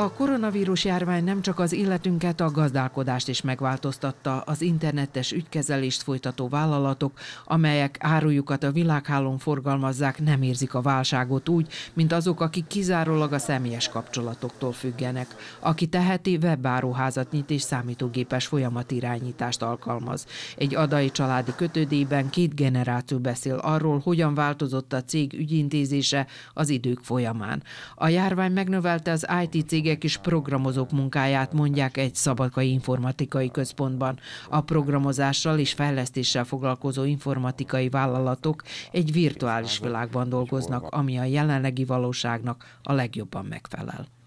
A koronavírus járvány nem csak az illetünket, a gazdálkodást is megváltoztatta. Az internetes ügykezelést folytató vállalatok, amelyek árujukat a világhálón forgalmazzák, nem érzik a válságot úgy, mint azok, akik kizárólag a személyes kapcsolatoktól függenek. Aki teheti, webáruházat nyit és számítógépes folyamatirányítást alkalmaz. Egy adai családi kötődében két generáció beszél arról, hogyan változott a cég ügyintézése az idők folyamán. A járvány megnövelte az IT cég cégek és programozók munkáját mondják egy szabadkai informatikai központban. A programozással és fejlesztéssel foglalkozó informatikai vállalatok egy virtuális világban dolgoznak, ami a jelenlegi valóságnak a legjobban megfelel.